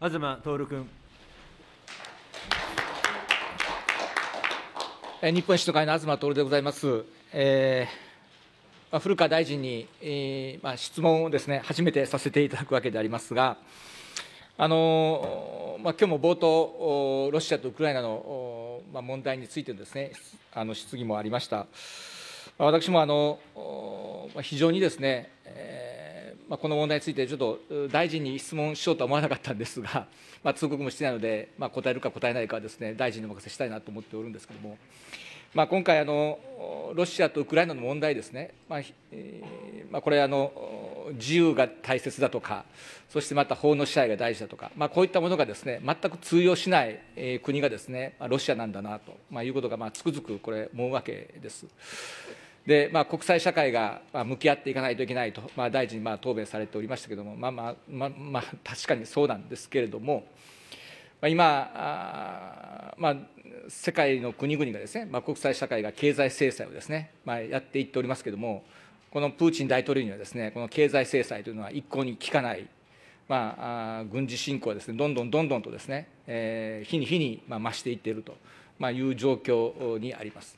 東徹君。え日本維新の会の東徹でございます。えーまあ、古川大臣に、えーまあ、質問をですね初めてさせていただくわけでありますが、あのまあ今日も冒頭、ロシアとウクライナの、まあ、問題についてですねあの質疑もありました。私もあの、まあ、非常にですね、えまあ、この問題について、ちょっと大臣に質問しようとは思わなかったんですが、まあ、通告もしてないので、まあ、答えるか答えないかはです、ね、大臣にお任せしたいなと思っておるんですけれども、まあ、今回あの、ロシアとウクライナの問題ですね、まあえー、まあ、これあの、自由が大切だとか、そしてまた法の支配が大事だとか、まあ、こういったものがです、ね、全く通用しない国がです、ね、ロシアなんだなと、まあ、いうことが、まあ、つくづくこれ、思うわけです。でまあ、国際社会が向き合っていかないといけないと、まあ、大臣、まあ、答弁されておりましたけれども、まあまあまあ、まあ、確かにそうなんですけれども、まあ、今あ、まあ、世界の国々がですね、まあ、国際社会が経済制裁をですね、まあ、やっていっておりますけれども、このプーチン大統領にはですね、この経済制裁というのは一向に効かない、まあ、軍事侵攻はですね、どんどんどんどんとですね、えー、日に日に増していっているという状況にあります。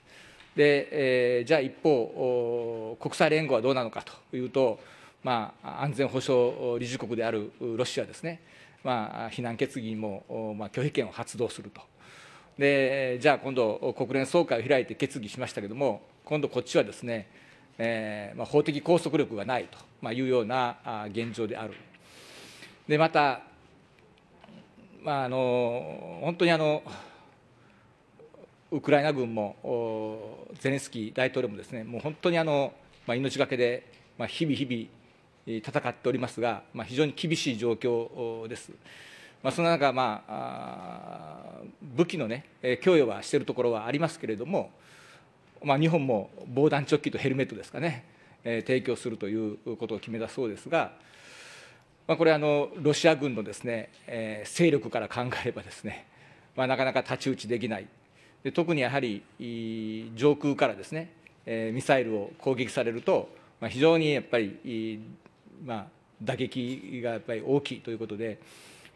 で、えー、じゃあ一方、国際連合はどうなのかというと、まあ、安全保障理事国であるロシアですね、まあ、非難決議も、まあ、拒否権を発動すると。でじゃあ今度、国連総会を開いて決議しましたけれども、今度こっちはですね、えーまあ、法的拘束力がないというような現状である。でまた、まあ、あの本当にあのウクライナ軍もゼレンスキー大統領もですねもう本当にあの、まあ、命がけで、まあ、日々日々戦っておりますが、まあ、非常に厳しい状況です。まあ、そんな中、まあ、武器の、ね、供与はしているところはありますけれども、まあ、日本も防弾チョッキとヘルメットですかね、えー、提供するということを決めたそうですが、まあ、これあの、ロシア軍のですね、えー、勢力から考えればですねまあ、なかなか太刀打ちできない。で特にやはり上空からですね、えミサイルを攻撃されると、まあ、非常にやっぱり、まあ、打撃がやっぱり大きいということで、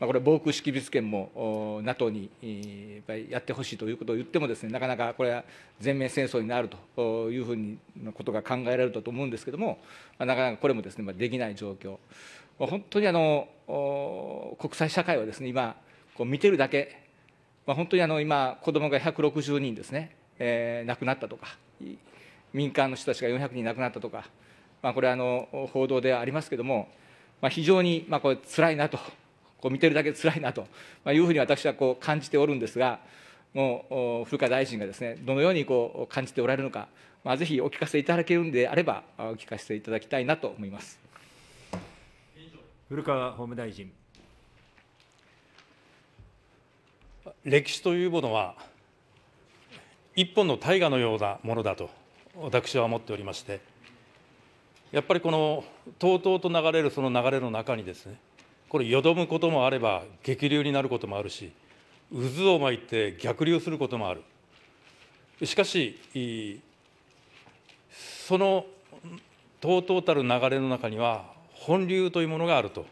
まあ、これ、防空識別圏も NATO にやっぱりやってほしいということを言ってもです、ね、なかなかこれは全面戦争になるというふうにことが考えられたと思うんですけれども、まあ、なかなかこれもですね、まあ、できない状況、本当にあの国際社会はです、ね、今、こう見てるだけまあ、本当にあの今、子どもが160人ですね、えー、亡くなったとか、民間の人たちが400人亡くなったとか、まあ、これあの、報道でありますけれども、まあ、非常にまあこれ辛いなと、こう見てるだけつらいなというふうに私はこう感じておるんですが、もう古川大臣がですね、どのようにこう感じておられるのか、まあ、ぜひお聞かせいただけるんであれば、お聞かせいただきたいなと思います。古川法務大臣。歴史というものは一本の大河のようなものだと私は思っておりましてやっぱりこのとうとうと流れるその流れの中にですねこれよどむこともあれば激流になることもあるし渦を巻いて逆流することもあるしかしそのとうとうたる流れの中には本流というものがあると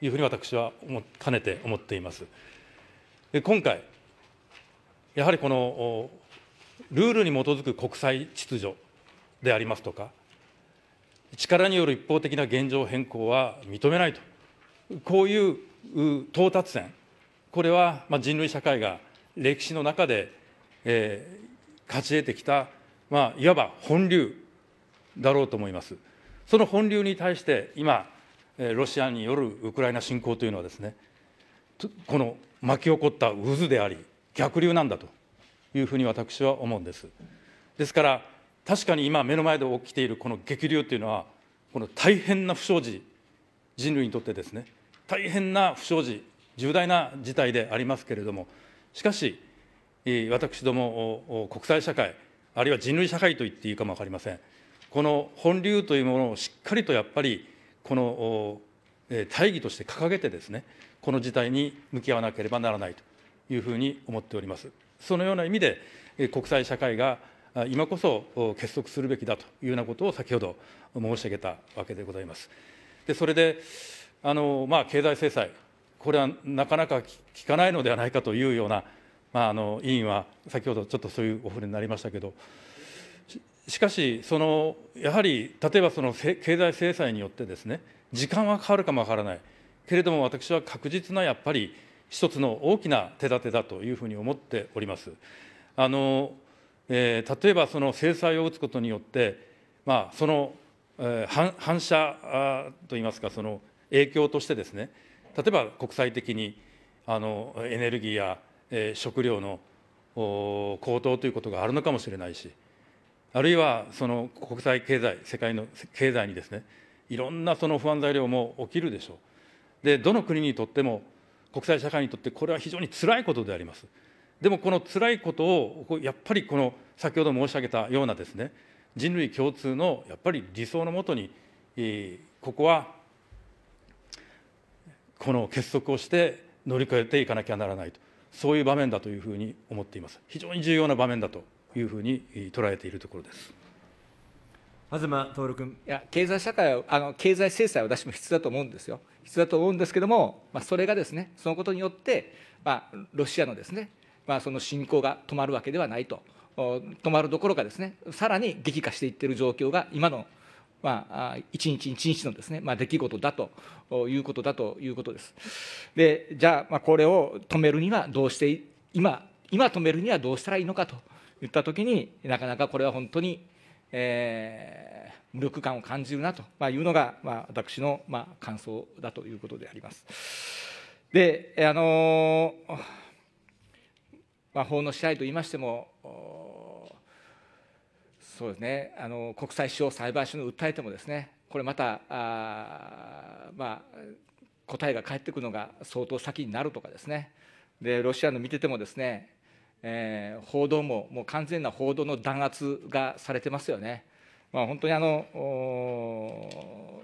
いうふうに私はかねて思っています。今回、やはりこのルールに基づく国際秩序でありますとか、力による一方的な現状変更は認めないと、こういう到達点、これはま人類社会が歴史の中で、えー、勝ち得てきた、まあ、いわば本流だろうと思います。その本流に対して今、ロシアによるウクライナ侵攻というのはですね、この巻き起こった渦であり、逆流なんだというふうに私は思うんです。ですから、確かに今、目の前で起きているこの激流というのは、この大変な不祥事、人類にとってですね、大変な不祥事、重大な事態でありますけれども、しかし、私ども、国際社会、あるいは人類社会と言っていいかも分かりません、この本流というものをしっかりとやっぱり、この大義として掲げてですね、この事態に向き合わなければならないというふうに思っております。そのような意味で、国際社会が今こそ結束するべきだというようなことを先ほど申し上げたわけでございます。でそれであの、まあ、経済制裁、これはなかなか効かないのではないかというような、まあ、あの委員は先ほどちょっとそういうお触れになりましたけど、しかし、そのやはり例えばその経済制裁によってですね、時間はかかるかもわからない。けれども私は確実なやっぱり一つの大きな手立てだというふうに思っております。あのえー、例えばその制裁を打つことによって、まあ、その、えー、反射といいますかその影響としてですね例えば国際的にあのエネルギーや、えー、食料の高騰ということがあるのかもしれないしあるいはその国際経済世界の経済にですねいろんなその不安材料も起きるでしょう。でどの国にとっても、国際社会にとってこれは非常につらいことであります。でもこのつらいことを、やっぱりこの先ほど申し上げたようなですね、人類共通のやっぱり理想のもとに、ここはこの結束をして乗り越えていかなきゃならないと、そういう場面だというふうに思っています。非常に重要な場面だというふうに捉えているところです。東徹君。いや、経済社会を、あの経済制裁は私も必要だと思うんですよ。必要だと思うんですけども、まあ、それがですね、そのことによって、まあ、ロシアのですね、まあ、その侵攻が止まるわけではないと、止まるどころかですね、さらに激化していっている状況が、今の、まあ、一日一日のですね、まあ、出来事だということだということです。で、じゃあ、まあ、これを止めるにはどうして、今、今止めるにはどうしたらいいのかといったときになかなかこれは本当にえー、無力感を感じるなというのが、まあ、私の、まあ、感想だということであります。で、あのまあ、法の支配と言いましても、そうですね、あの国際司法裁判所に訴えてもですね、これまた、あまあ、答えが返ってくるのが相当先になるとかですね、でロシアの見ててもですね、えー、報道ももう完全な報道の弾圧がされてますよね。まあ、本当にあの、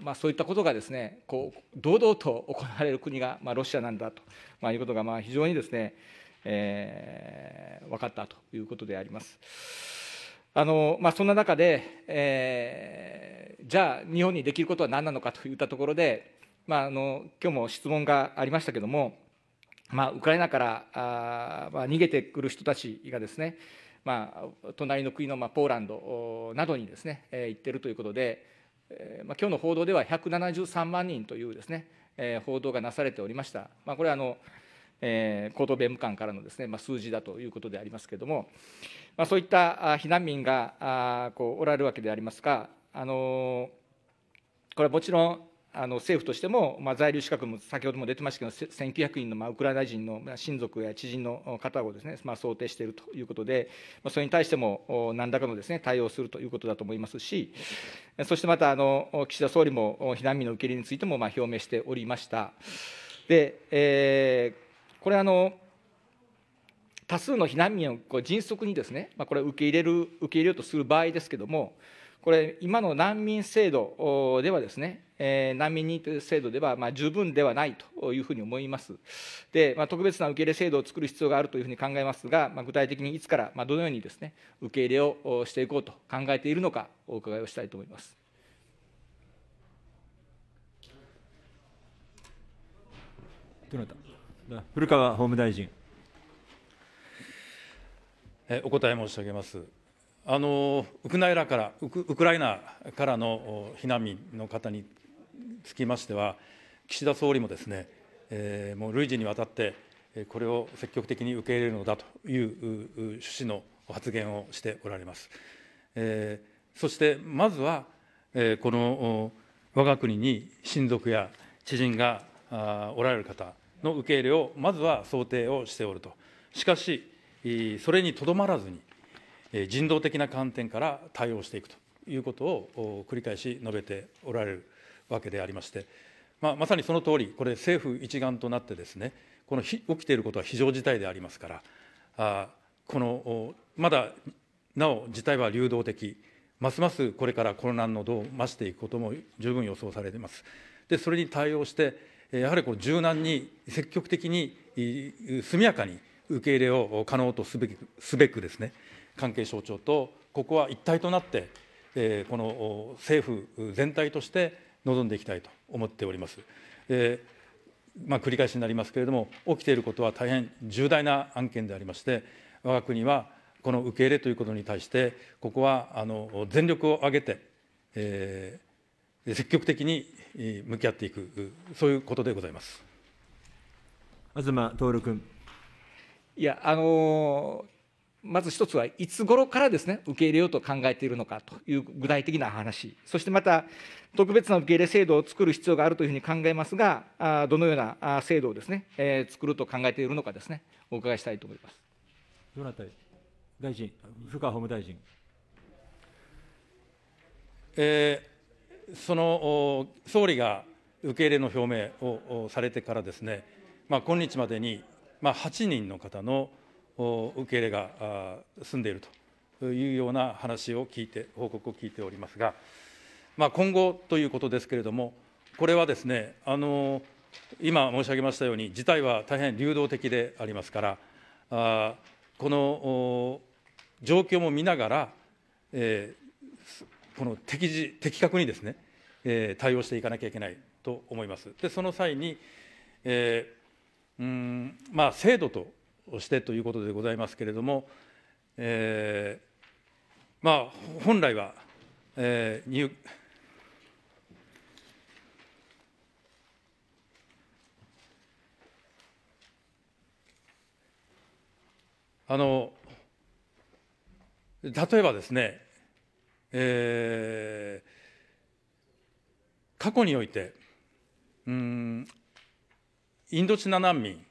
まあ、そういったことがですねこう堂々と行われる国が、まあ、ロシアなんだと、まあ、いうことが、まあ、非常にですね、えー、分かったということであります。あのまあ、そんな中で、えー、じゃあ、日本にできることは何なのかといったところで、まあ、あの今日も質問がありましたけれども、まあ、ウクライナからあ、まあ、逃げてくる人たちがですね、まあ、隣の国の、まあ、ポーランドなどにですね、えー、行ってるということで、えーまあ今日の報道では173万人というですね、えー、報道がなされておりました。まあ、これはあのえー、高等弁務官からのですね、まあ、数字だということでありますけれども、まあ、そういった避難民があこうおられるわけでありますが、あのー、これはもちろんあの政府としても、まあ、在留資格も先ほども出てましたけど、1900人のまあウクライナ人の親族や知人の方をですね、まあ、想定しているということで、それに対しても何らかのです、ね、対応するということだと思いますし、そしてまたあの岸田総理も避難民の受け入れについてもまあ表明しておりました。でえー、これあの多数の避難民をこう迅速にですね、まあ、これ受け入れる、受け入れようとする場合ですけれども、これ、今の難民制度ではですね、えー、難民認定制度では、まあ、十分ではないというふうに思います。で、まあ、特別な受け入れ制度を作る必要があるというふうに考えますが、まあ、具体的にいつから、まあ、どのようにですね、受け入れをしていこうと考えているのか、お伺いをしたいと思います。どなた古川法務大臣。お答え申し上げます。あのウクライナからウクウクライナからの避難民の方につきましては、岸田総理もですね、えー、もう累次にわたって、これを積極的に受け入れるのだという趣旨の発言をしておられます。えー、そしてまずは、えー、この我が国に親族や知人がおられる方の受け入れを、まずは想定をしておると。しかし、それにとどまらずに、人道的な観点から対応していくということを繰り返し述べておられるわけでありまして、まあ、まさにその通り、これ、政府一丸となってですね、この起きていることは非常事態でありますから、あこのまだなお事態は流動的、ますますこれから混乱の度を増していくことも十分予想されています。でそれに対応してやはりこう柔軟に積極的に速やかに受け入れを可能とすべくすべくですね関係省庁とここは一体となってこの政府全体として臨んでいきたいと思っております。えー、まあ、繰り返しになりますけれども、起きていることは大変重大な案件でありまして、我が国はこの受け入れということに対して、ここはあの全力を挙げて、えー、積極的に向き合っていく、そういうことでございます東徹君。いや、あのーまず一つはいつ頃からですね受け入れようと考えているのかという具体的な話、そしてまた特別な受け入れ制度を作る必要があるというふうに考えますが、どのような制度をですね、え作ると考えているのかですね、お伺いしたいと思います。どなた大臣、古川法務大臣。えその総理が受け入れの表明をされてからですね、まあ、今日までに、まあ、8人の方の受け入れが済んでいるというような話を聞いて、報告を聞いておりますが、まあ、今後ということですけれども、これはですね、あの今申し上げましたように、事態は大変流動的でありますから、あこの状況も見ながら、えー、この適時的確にですね、えー、対応していかなきゃいけないと思います。でその際に、えーうんまあ、制度としてということでございますけれども、えー、まあ、本来は、えー、入あの例えばですね、えー、過去においてうんインドチナ難民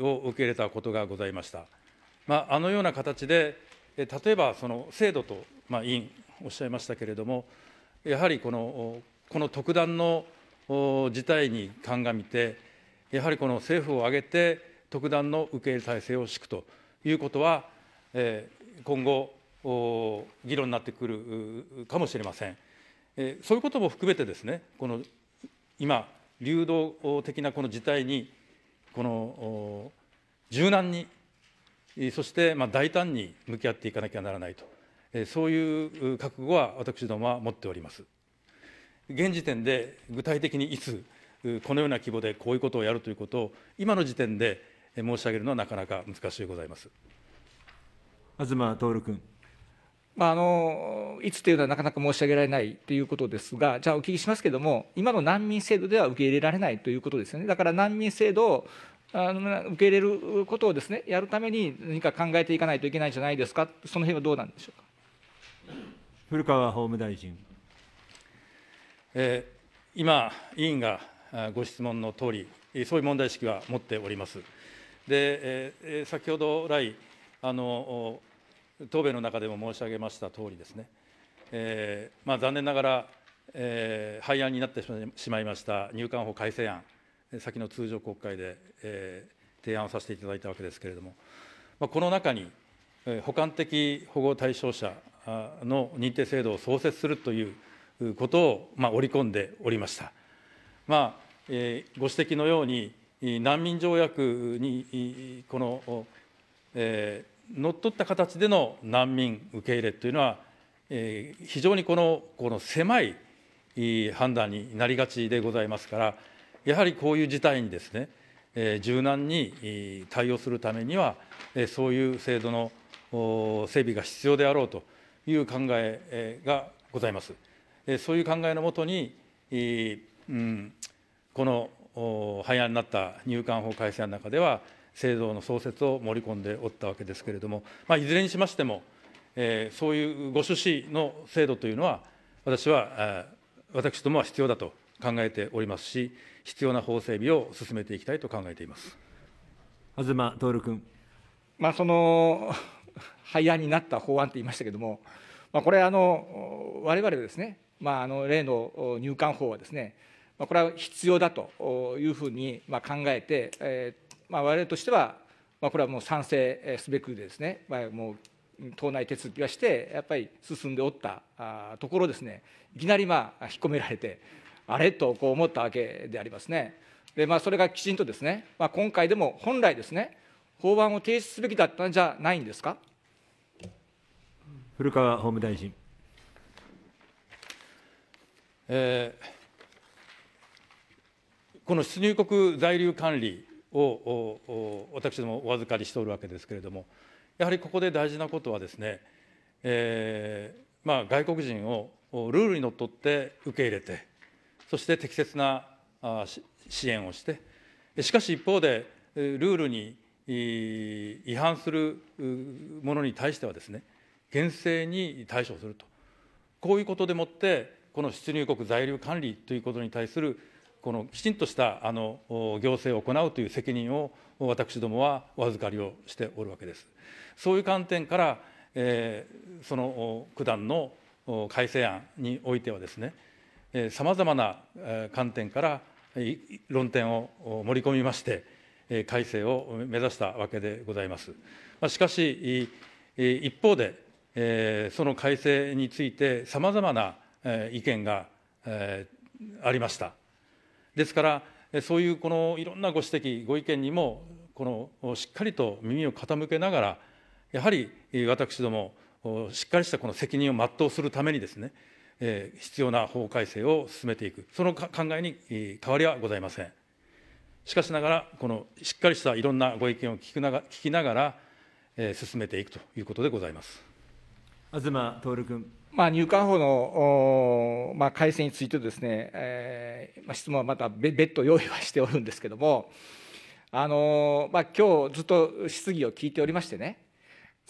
を受け入れたことがございました。まあ、あのような形で、例えばその制度と、まあ、委員おっしゃいましたけれども、やはりこのこの特段の事態に鑑みて、やはりこの政府を挙げて、特段の受け入れ体制を敷くということは、え今後、議論になってくるかもしれません。えそういうことも含めてですね、この今、流動的なこの事態にこの柔軟に、そしてま大胆に向き合っていかなきゃならないと、そういう覚悟は私どもは持っております。現時点で具体的にいつ、このような規模でこういうことをやるということを、今の時点で申し上げるのはなかなか難しいございます東徹君。まあ、あのいつというのはなかなか申し上げられないということですが、じゃあお聞きしますけれども、今の難民制度では受け入れられないということですよね。だから難民制度をあの受け入れることをですねやるために何か考えていかないといけないんじゃないですか、その辺はどうなんでしょうか古川法務大臣。えー、今、委員がご質問の通り、そういう問題意識は持っております。で、えー、先ほど来あの答弁の中でも申し上げましたとおりですね、えー、まあ、残念ながら、えー、廃案になってしまいました入管法改正案、先の通常国会で、えー、提案をさせていただいたわけですけれども、まあ、この中に、えー、補完的保護対象者の認定制度を創設するということを、まあ、織り込んでおりました。まあえー、ご指摘のように難民条約にこの、えー、乗っ取った形での難民受け入れというのは、えー、非常にこのこの狭い判断になりがちでございますから、やはりこういう事態にですね、えー、柔軟に対応するためには、えー、そういう制度の整備が必要であろうという考えがございます。えー、そういう考えのもとに、うん、この廃案になった入管法改正案の中では、制度の創設を盛り込んでおったわけですけれども、まあ、いずれにしましても、えー、そういうご趣旨の制度というのは、私は、私どもは必要だと考えておりますし、必要な法整備を進めていきたいと考えています東徹君。まあ、その廃案になった法案と言いましたけれども、まあ、これあの、われわれですね、まあ、あの例の入管法はですね、これは必要だというふうに考えて、まあ、我々としては、まあ、これはもう賛成すべくですね、まあ、もう党内手続きはして、やっぱり進んでおったところですね、いきなりまあ引っ込められて、あれとこう思ったわけでありますね。でまあ、それがきちんとですね、まあ、今回でも本来ですね、法案を提出すべきだったんじゃないんですか古川法務大臣。えー、この出入国在留管理を私どもお預かりしておるわけですけれども、やはりここで大事なことはですね、えー、まあ、外国人をルールにのっとって受け入れて、そして適切な支援をして、しかし一方で、ルールに違反するものに対してはですね、厳正に対処すると、こういうことでもって、この出入国在留管理ということに対するこのきちんとしたあの行政を行うという責任を私どもはお預かりをしておるわけです。そういう観点から、えー、その九段の改正案においてはですね、さまざまな観点から論点を盛り込みまして、改正を目指したわけでございます。しかし、一方で、その改正について、さまざまな意見がありました。ですからそういうこのいろんなご指摘ご意見にもこのしっかりと耳を傾けながらやはり私どもしっかりしたこの責任を全うするためにですね必要な法改正を進めていくその考えに変わりはございませんしかしながらこのしっかりしたいろんなご意見を聞くなが聞きながら進めていくということでございます東徹君。まあ、入管法の、まあ、改正についてですね、えーまあ、質問はまた別途用意はしておるんですけども、あのまあ今日ずっと質疑を聞いておりましてね、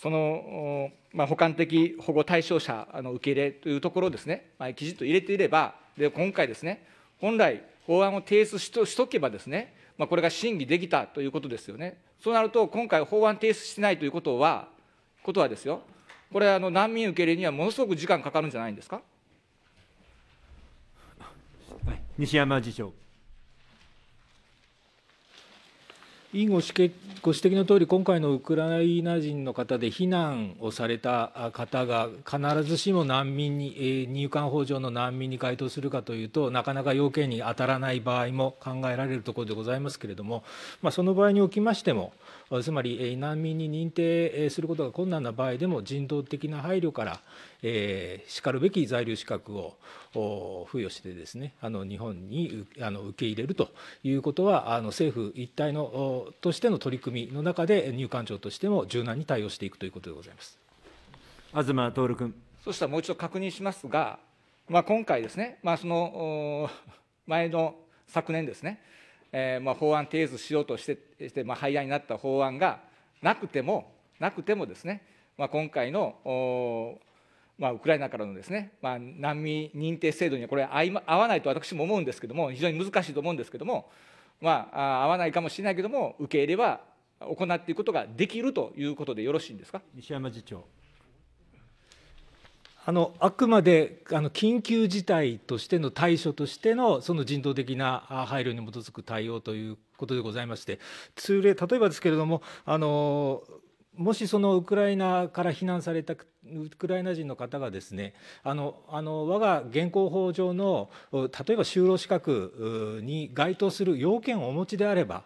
その、まあ、補完的保護対象者の受け入れというところをですね、まあ、きちっと入れていれば、で今回ですね、本来、法案を提出しとしとけばですね、まあ、これが審議できたということですよね。そうなると、今回、法案提出してないということは、ことはですよ、これあの難民受け入れにはものすごく時間かかるんじゃないんですか。はい、西山次長。委員ご指摘ご指摘のとおり、今回のウクライナ人の方で避難をされた方が、必ずしも難民に、入管法上の難民に該当するかというと、なかなか要件に当たらない場合も考えられるところでございますけれども、まあ、その場合におきましても、つまり難民に認定することが困難な場合でも人道的な配慮からしかるべき在留資格を付与してですねあの日本にあの受け入れるということはあの政府一体のとしての取り組みの中で入管庁としても柔軟に対応していくということでございます。東徹君そしたらもう一度確認しますが、まあ、今回ですね、まあ、その前の昨年ですね、えー、まあ、法案提出しようとして、してまあ、廃案になった法案がなくても、なくてもですね、まあ、今回の、まあ、ウクライナからのですね、まあ、難民認定制度にはこれ合わないと私も思うんですけども、非常に難しいと思うんですけども、まあ、合わないかもしれないけども、受け入れは行っていくことができるということでよろしいんですか西山次長。あのあくまであの緊急事態としての対処としてのその人道的な配慮に基づく対応ということでございまして通例例えばですけれどもあのもしそのウクライナから避難されたウクライナ人の方がですねあのあの我が現行法上の例えば就労資格に該当する要件をお持ちであれば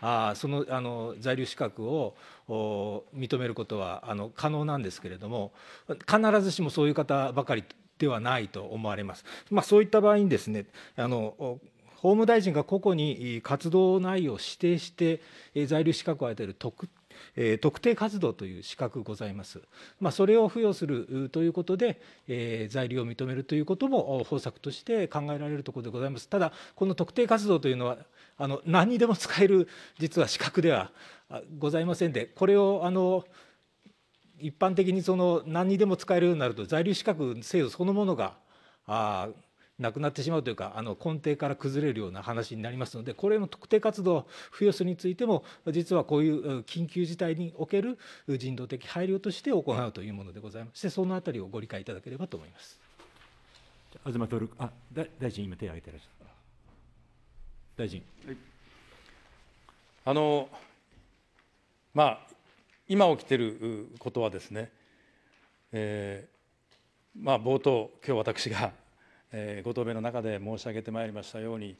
あそのあの在留資格を認めることはあの可能なんですけれども必ずしもそういう方ばかりではないと思われます。まあ、そういった場合にですねあの法務大臣が個々に活動内容を指定して在留資格を与える特特定活動という資格ございます、まあ、それを付与するということで、え在留を認めるということも方策として考えられるところでございますただこの特定活動というのはあの何にでも使える実は資格ではございませんでこれをあの一般的にその何にでも使えるようになると在留資格制度そのものがあなくなってしまうというかあの根底から崩れるような話になりますのでこれの特定活動付与数についても実はこういう緊急事態における人道的配慮として行うというものでございましてそのあたりをご理解いただければと思います。東徹あ大臣今手を挙げていらっしゃる大臣。はい、あのまあ、今起きていることはですね、えーまあ、冒頭、今日私が、えー、ご答弁の中で申し上げてまいりましたように、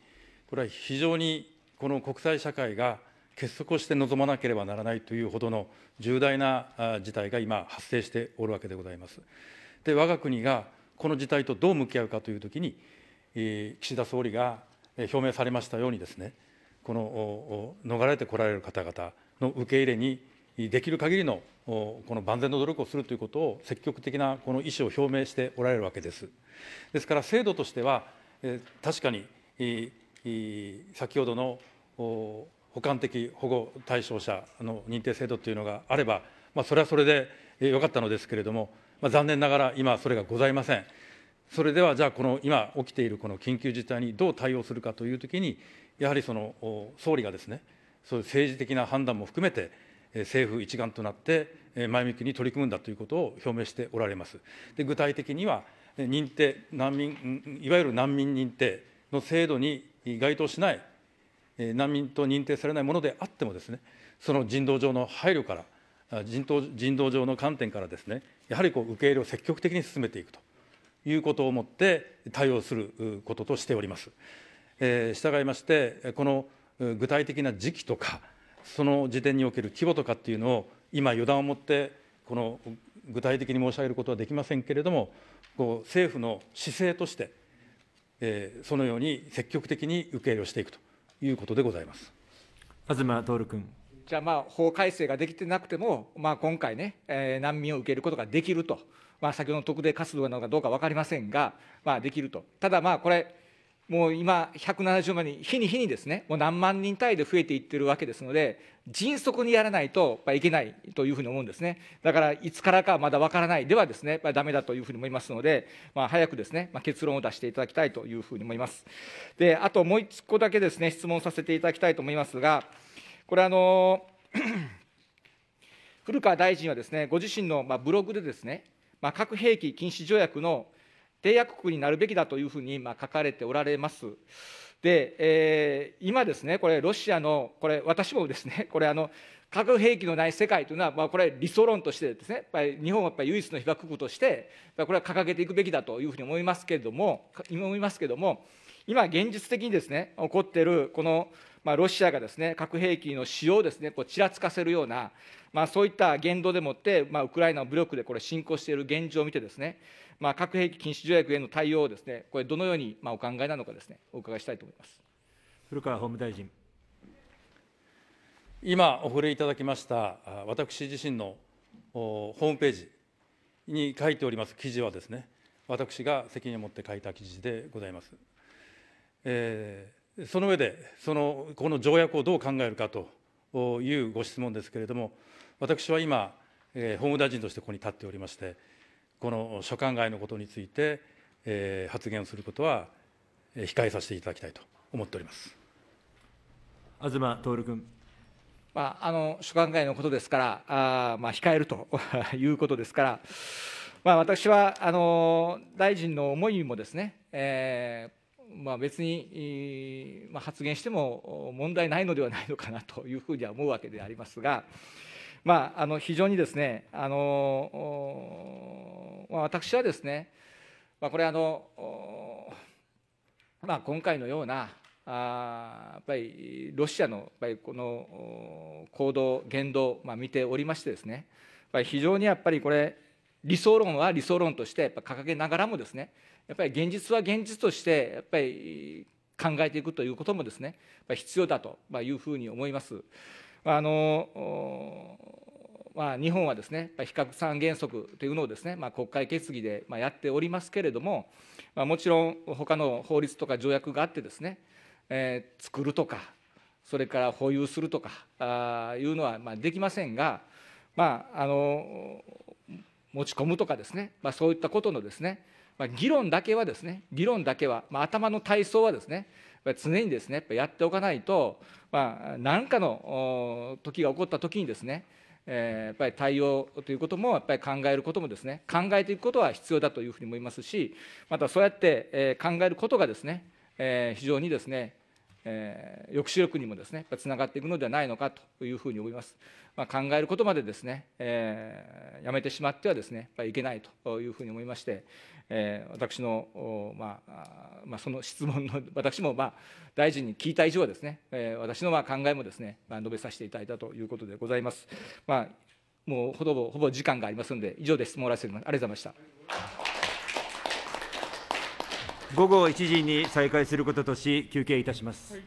これは非常にこの国際社会が結束をして臨まなければならないというほどの重大な事態が今、発生しておるわけでございます。で我が国がこの事態とどう向き合うかというときに、えー、岸田総理が表明されましたようにですねこの逃れてこられる方々の受け入れにできる限りのこの万全の努力をするということを積極的なこの意思を表明しておられるわけです。ですから制度としては確かに先ほどの補完的保護対象者の認定制度というのがあれば、まそれはそれでよかったのですけれども、ま残念ながら今、それがございません。それではじゃあ、この今起きているこの緊急事態にどう対応するかというときに、やはりその総理がですね、そういう政治的な判断も含めて、政府一丸となって前向きに取り組むんだということを表明しておられます。で具体的には認定難民、いわゆる難民認定の制度に該当しない、難民と認定されないものであってもです、ね、その人道上の配慮から、人道人道上の観点からです、ね、やはりこう受け入れを積極的に進めていくと。いうことをもって対応することとしております。えー、従いまして、この具体的な時期とか、その時点における規模とかっていうのを、今、予断を持って、この具体的に申し上げることはできませんけれども、こう政府の姿勢として、えそのように積極的に受け入れをしていくということでございます東徹君。じゃあ、まあ、法改正ができてなくても、まあ、今回ね、えー、難民を受けることができると。まあ、先ほどの特例活動なのかどうか分かりませんが、まあ、できると。ただまあこれもう今、170万人、日に日にですね、もう何万人単位で増えていってるわけですので、迅速にやらないといけないというふうに思うんですね。だから、いつからかまだわからないではですね、だめだというふうに思いますので、まあ、早くですね、まあ、結論を出していただきたいというふうに思います。で、あともう1個だけですね、質問させていただきたいと思いますが、これ、あの、古川大臣はですね、ご自身のまあブログでですね、まあ、核兵器禁止条約の締約国になるべきだというふうにまあ書かれておられます。で、えー、今ですね、これ、ロシアの、これ、私もですね、これ、あの核兵器のない世界というのは、まあ、これ、理想論としてですね、やっぱり日本はやっぱり唯一の被爆国として、これは掲げていくべきだというふうに思いますけれども、思いますけれども、今現実的にですね起こっているこの、まあ、ロシアがですね核兵器の使用をですねこうちらつかせるような、まあ、そういった言動でもって、まあ、ウクライナの武力でこれ侵攻している現状を見てですね、まあ、核兵器禁止条約への対応をですねこれどのように、まあ、お考えなのかですねお伺いしたいと思います。古川法務大臣今お触れいただきました私自身のホームページに書いております記事はですね私が責任を持って書いた記事でございます。えー、その上でその、この条約をどう考えるかというご質問ですけれども、私は今、えー、法務大臣としてここに立っておりまして、この所管外のことについて、えー、発言をすることは控えさせていただきたいと思っております東徹君。まあ、あの所管外のことですから、あまあ、控えると いうことですから、まあ、私はあの大臣の思いもですね、えーまあ、別に、まあ、発言しても問題ないのではないのかなというふうには思うわけでありますが、まあ、あの非常にですねあの、まあ、私はですね、まあ、これあの、まあ、今回のようなあやっぱりロシアのやっぱりこの行動言動、まあ、見ておりましてですねやっぱり非常にやっぱりこれ理想論は理想論としてやっぱ掲げながらもですねやっぱり現実は現実としてやっぱり考えていくということもですね必要だというふうに思います。あのまあ、日本はですね非核三原則というのをですね、まあ、国会決議でやっておりますけれども、まあ、もちろん他の法律とか条約があってですね、えー、作るとかそれから保有するとかあいうのはまあできませんが、まあ、あの持ち込むとかですね、まあ、そういったことのですね、まあ、議論だけはですね議論だけは、まあ、頭の体操はですね常にですねやっておかないと、まあ、何かの時が起こった時にですねえー、やっぱり対応ということもやっぱり考えることもですね考えていくことは必要だというふうに思いますしまたそうやって、え考えることがですね、えー、非常にですね、え抑止力にもですねつながっていくのではないのかというふうに思います、まあ、考えることまでですね、えやめてしまってはですねやっぱりいけないというふうに思いまして、えー、私の、まあまあ、その質問の 私も、まあ、大臣に聞いた以上はですね、えー、私のまあ考えもですね、まあ、述べさせていただいたということでございます。まあ、もうほぼほぼ時間がありますので、以上で質す。もらせありがとうございました。午後1時に再開することとし、休憩いたします。はい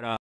but uh,